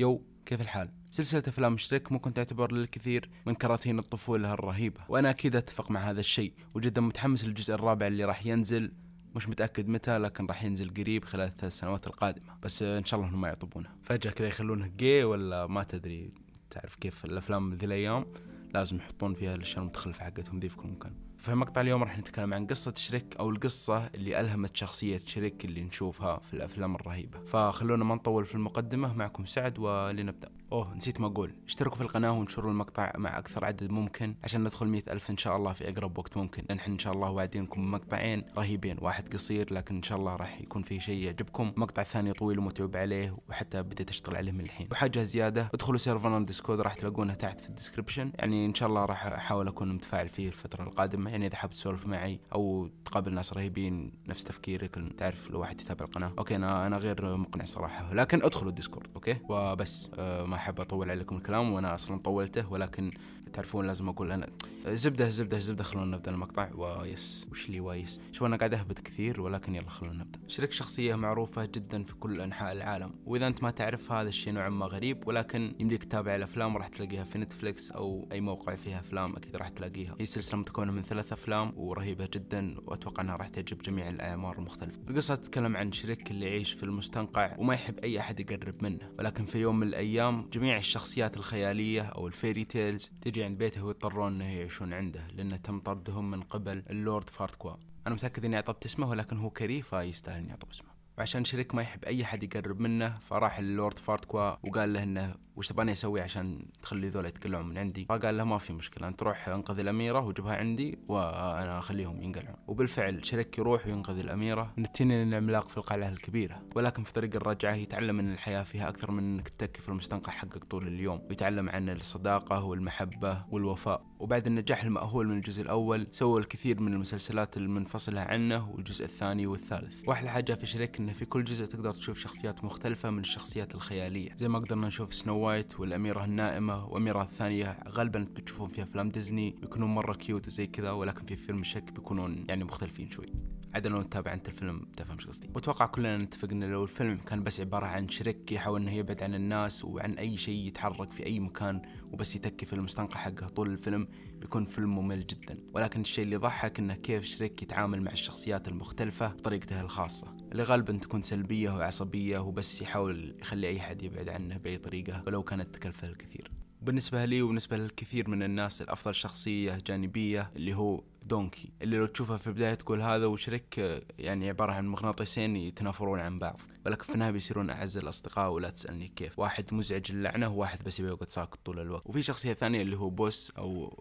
يو كيف الحال؟ سلسلة أفلام شريك ممكن تعتبر للكثير من كراتين الطفولة الرهيبة وأنا أكيد أتفق مع هذا الشيء وجدا متحمس للجزء الرابع اللي راح ينزل مش متاكد متى لكن راح ينزل قريب خلال الثلاث سنوات القادمه بس ان شاء الله انهم ما يعطبونه فجاه كذا يخلونه جي ولا ما تدري تعرف كيف الافلام ذي الايام لازم يحطون فيها الاشياء المتخلفه حقتهم ذي في كل مكان في مقطع اليوم راح نتكلم عن قصة شريك أو القصة اللي ألهمت شخصية شريك اللي نشوفها في الأفلام الرهيبة فخلونا ما نطول في المقدمة معكم سعد ولنبدأ اوه نسيت ما اقول اشتركوا في القناه وانشروا المقطع مع اكثر عدد ممكن عشان ندخل مئة ألف ان شاء الله في اقرب وقت ممكن نحن ان شاء الله واعدينكم بمقطعين رهيبين واحد قصير لكن ان شاء الله راح يكون فيه شيء يعجبكم مقطع ثاني طويل ومتعوب عليه وحتى بديت اشتغل عليه من الحين وحاجه زياده ادخلوا سيرفرنا الديسكورد راح تلاقونه تحت في الديسكربشن يعني ان شاء الله راح احاول اكون متفاعل فيه الفتره القادمه يعني اذا حاب تسولف معي او تقابل ناس رهيبين نفس تفكيرك تعرف لو واحد يتابع القناه اوكي انا انا غير مقنع صراحه لكن ادخلوا الديسكورد اوكي وبس أه ما احب اطول عليكم الكلام وانا اصلا طولته ولكن تعرفون لازم اقول انا زبده زبده زبده خلونا نبدا المقطع وايس وش لي وايس؟ شوف انا قاعد اهبط كثير ولكن يلا خلونا نبدا شريك شخصيه معروفه جدا في كل انحاء العالم واذا انت ما تعرف هذا الشيء نوعا ما غريب ولكن يمديك تتابع الافلام وراح تلاقيها في نتفلكس او اي موقع فيها افلام اكيد راح تلاقيها هي سلسله متكونه من ثلاث افلام ورهيبه جدا واتوقع انها راح تعجب جميع الاعمار المختلفه القصه تتكلم عن شريك اللي يعيش في المستنقع وما يحب اي احد يقرب منه ولكن في يوم من الايام جميع الشخصيات الخياليه او الفيري تيلز تجي عن يعني بيته ويضطرون انه يعيشون عنده لانه تم طردهم من قبل اللورد فارتكوا انا متاكد اني عطبت اسمه ولكن هو كريفة يستاهل اني اعطب اسمه وعشان شريك ما يحب اي حد يقرب منه فراح اللورد فارتكوا وقال له انه وش تبغاني اسوي عشان تخلي ذولا يتقلعون من عندي؟ فقال له ما في مشكله انت روح انقذ الاميره وجبها عندي وانا اخليهم ينقلعون، وبالفعل شريك يروح وينقذ الاميره، التنين العملاق في القلعه الكبيره، ولكن في طريق الرجعه يتعلم ان الحياه فيها اكثر من انك تتكي في المستنقع حقك طول اليوم، ويتعلم عن الصداقه والمحبه والوفاء، وبعد النجاح المأهول من الجزء الاول سوى الكثير من المسلسلات المنفصله عنه والجزء الثاني والثالث، واحلى حاجه في شريك انه في كل جزء تقدر تشوف شخصيات مختلفه من الشخصيات الخياليه، زي ما قدرنا نشوف سنو وايت والأميرة النائمة وأميرة الثانية غالبا بتشوفهم في أفلام ديزني بيكونون مرة كيوت وزي كذا ولكن في فيلم شك بيكونون يعني مختلفين شوي عدا لو تتابع انت الفيلم تفهم شو قصدي واتوقع كلنا نتفق ان لو الفيلم كان بس عباره عن شريك يحاول انه يبعد عن الناس وعن اي شيء يتحرك في اي مكان وبس يتكي في المستنقع حقه طول الفيلم بيكون فيلم ممل جدا ولكن الشيء اللي ضحك انه كيف شريك يتعامل مع الشخصيات المختلفه بطريقته الخاصه اللي غالبا تكون سلبيه وعصبيه وبس يحاول يخلي اي حد يبعد عنه باي طريقه ولو كانت تكلفه الكثير بالنسبة لي وبالنسبة للكثير من الناس الأفضل شخصية جانبية اللي هو دونكي اللي لو تشوفها في البداية تقول هذا وشريك يعني عبارة عن مغناطيسين يتنافرون عن بعض ولكن في النهاية بيصيرون أعز الأصدقاء ولا تسألني كيف واحد مزعج اللعنة وواحد بس يبي يقعد ساكت طول الوقت وفي شخصية ثانية اللي هو بوس أو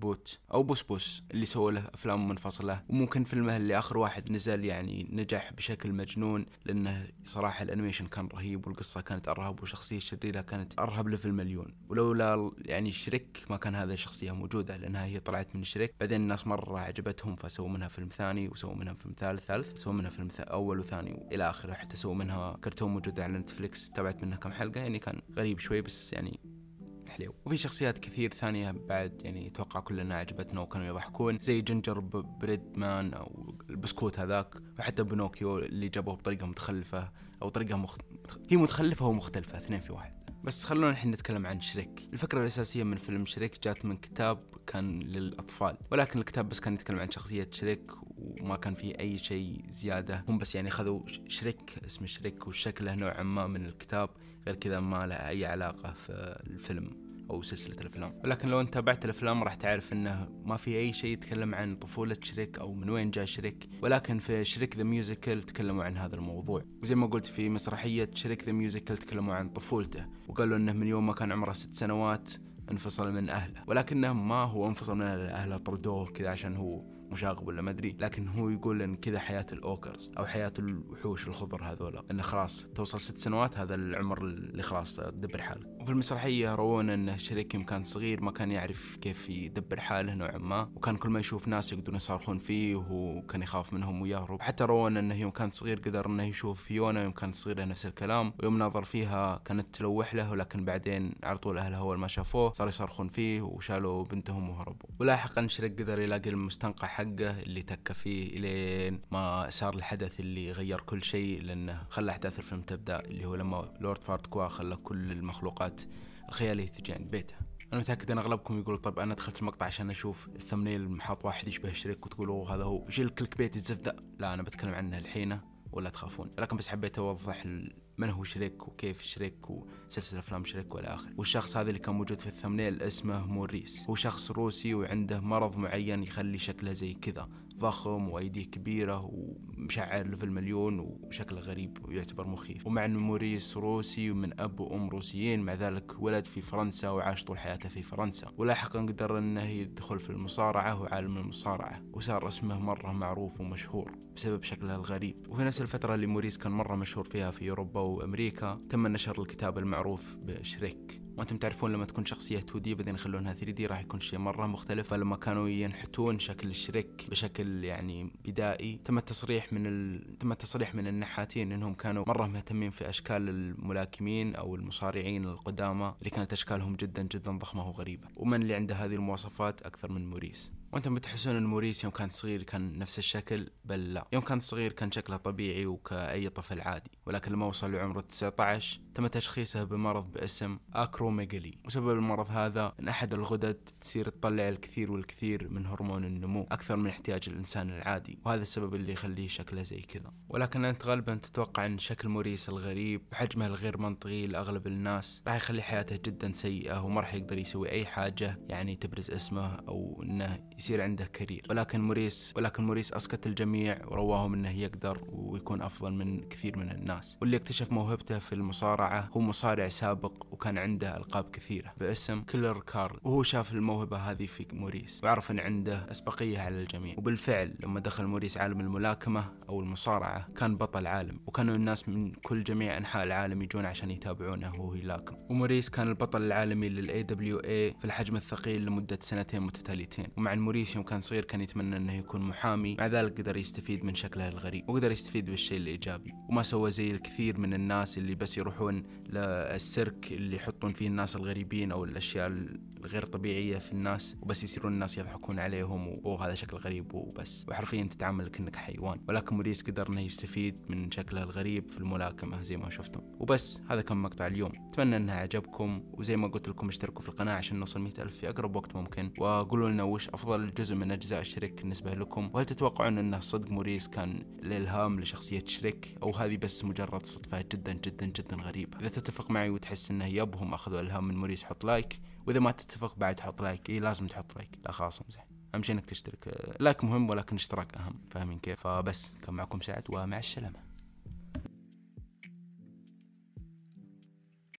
بوت او بوس اللي سووا له افلام منفصله وممكن فيلمه اللي اخر واحد نزل يعني نجح بشكل مجنون لانه صراحه الانيميشن كان رهيب والقصه كانت ارهب والشخصيه الشريره كانت ارهب لفي المليون ولولا يعني شريك ما كان هذا الشخصيه موجوده لانها هي طلعت من شريك بعدين الناس مره عجبتهم فسووا منها فيلم ثاني وسووا منها فيلم ثالث ثالث سووا منها فيلم اول وثاني والى اخره حتى سووا منها كرتون موجود على نتفلكس تابعت منها كم حلقه يعني كان غريب شوي بس يعني حليو وفي شخصيات كثير ثانية بعد يعني اتوقع كلنا عجبتنا وكانوا يضحكون زي جنجر بريدمان او البسكوت هذاك وحتى بنوكيو اللي جابوه بطريقة متخلفة او طريقة مخت... هي متخلفة ومختلفة اثنين في واحد بس خلونا الحين نتكلم عن شريك الفكرة الأساسية من فيلم شريك جات من كتاب كان للأطفال ولكن الكتاب بس كان يتكلم عن شخصية شريك وما كان فيه أي شيء زيادة هم بس يعني خذوا شريك اسم شريك وشكله نوعا ما من الكتاب غير كذا ما له أي علاقة في الفيلم او سلسله الافلام ولكن لو انت تابعت الافلام راح تعرف انه ما في اي شيء يتكلم عن طفوله شريك او من وين جاء شريك ولكن في شريك ذا ميوزيكال تكلموا عن هذا الموضوع وزي ما قلت في مسرحيه شريك ذا ميوزيكال تكلموا عن طفولته وقالوا انه من يوم ما كان عمره ست سنوات انفصل من اهله ولكنه ما هو انفصل من اهله طردوه كذا عشان هو مشاغب ولا ما ادري لكن هو يقول ان كذا حياه الاوكرز او حياه الوحوش الخضر هذولا انه خلاص توصل ست سنوات هذا العمر اللي خلاص دبر حالك وفي المسرحيه يرون انه شريكهم كان صغير ما كان يعرف كيف يدبر حاله نوعا ما وكان كل ما يشوف ناس يقدرون يصارخون فيه وكان يخاف منهم ويهرب حتى روان انه يوم كان صغير قدر انه يشوف يونا يوم كان صغير نفس الكلام ويوم ناظر فيها كانت تلوح له ولكن بعدين على طول اهلها اول ما شافوه صاروا يصرخون فيه وشالوا بنتهم وهربوا ولاحقا شريك قدر يلاقي المستنقع حقه اللي تكى فيه لين ما صار الحدث اللي غير كل شيء لانه خلى احداث الفيلم تبدا اللي هو لما لورد كوا خلى كل المخلوقات الخياليه تجي عند بيته انا متاكد ان اغلبكم يقول طب انا دخلت المقطع عشان اشوف الثمنيل المحاط واحد يشبه الشريك وتقولوا هذا هو جيل كليك بيت الزبده لا انا بتكلم عنه الحين ولا تخافون لكن بس حبيت اوضح من هو شريك وكيف شريك وسلسله افلام شريك والى اخره والشخص هذا اللي كان موجود في الثمنيل اسمه موريس هو شخص روسي وعنده مرض معين يخلي شكله زي كذا فخم وايديه كبيره ومشعر ليفل مليون وشكله غريب ويعتبر مخيف ومع انه موريس روسي ومن اب وام روسيين مع ذلك ولد في فرنسا وعاش طول حياته في فرنسا ولاحقا قدر انه يدخل في المصارعه وعالم المصارعه وصار اسمه مره معروف ومشهور بسبب شكله الغريب وفي نفس الفتره اللي موريس كان مره مشهور فيها في اوروبا وامريكا تم نشر الكتاب المعروف بشريك وانتم تعرفون لما تكون شخصيه 2 2D بعدين يخلونها 3 d راح يكون شيء مره مختلف فلما كانوا ينحتون شكل الشريك بشكل يعني بدائي تم التصريح من ال... تم التصريح من النحاتين انهم كانوا مره مهتمين في اشكال الملاكمين او المصارعين القدامى اللي كانت اشكالهم جدا جدا ضخمه وغريبه ومن اللي عنده هذه المواصفات اكثر من موريس وانتم بتحسون ان موريس يوم كان صغير كان نفس الشكل بل لا يوم كان صغير كان شكله طبيعي وكأي طفل عادي ولكن لما وصل لعمره 19 تم تشخيصه بمرض باسم اكروميجالي وسبب المرض هذا ان احد الغدد تصير تطلع الكثير والكثير من هرمون النمو اكثر من احتياج الانسان العادي وهذا السبب اللي يخليه شكله زي كذا ولكن انت غالبا تتوقع ان شكل موريس الغريب وحجمه الغير منطقي لاغلب الناس راح يخلي حياته جدا سيئه وما راح يقدر يسوي اي حاجه يعني تبرز اسمه او انه يصير عنده كرير ولكن موريس ولكن موريس اسكت الجميع ورواهم انه يقدر ويكون افضل من كثير من الناس واللي اكتشف موهبته في المصارعه هو مصارع سابق وكان عنده القاب كثيره باسم كيلر كارل وهو شاف الموهبه هذه في موريس وعرف ان عنده اسبقيه على الجميع وبالفعل لما دخل موريس عالم الملاكمه او المصارعه كان بطل عالم وكانوا الناس من كل جميع انحاء العالم يجون عشان يتابعونه وهو يلاكم وموريس كان البطل العالمي للاي دبليو اي في الحجم الثقيل لمده سنتين متتاليتين ومع موريس يوم كان صغير كان يتمنى انه يكون محامي مع ذلك قدر يستفيد من شكله الغريب وقدر يستفيد بالشيء الايجابي وما سوى زي الكثير من الناس اللي بس يروحون للسيرك اللي يحطون فيه الناس الغريبين او الاشياء الغير طبيعيه في الناس وبس يصيرون الناس يضحكون عليهم وهذا شكل غريب وبس وحرفيا تتعامل كانك حيوان ولكن موريس قدر انه يستفيد من شكله الغريب في الملاكمه زي ما شفتم وبس هذا كان مقطع اليوم اتمنى انه عجبكم وزي ما قلت لكم اشتركوا في القناه عشان نوصل 100 الف في اقرب وقت ممكن وقولوا لنا وش افضل افضل جزء من أجزاء شريك بالنسبة لكم وهل تتوقعون أنه صدق موريس كان الإلهام لشخصية شريك أو هذه بس مجرد صدفة جدا جدا جدا غريبة إذا تتفق معي وتحس أنه يبهم أخذوا إلهام من موريس حط لايك وإذا ما تتفق بعد حط لايك اي لازم تحط لايك لا خلاص امزح أهم شيء أنك تشترك لايك مهم ولكن اشتراك أهم فاهمين كيف فبس كان معكم سعد ومع السلامة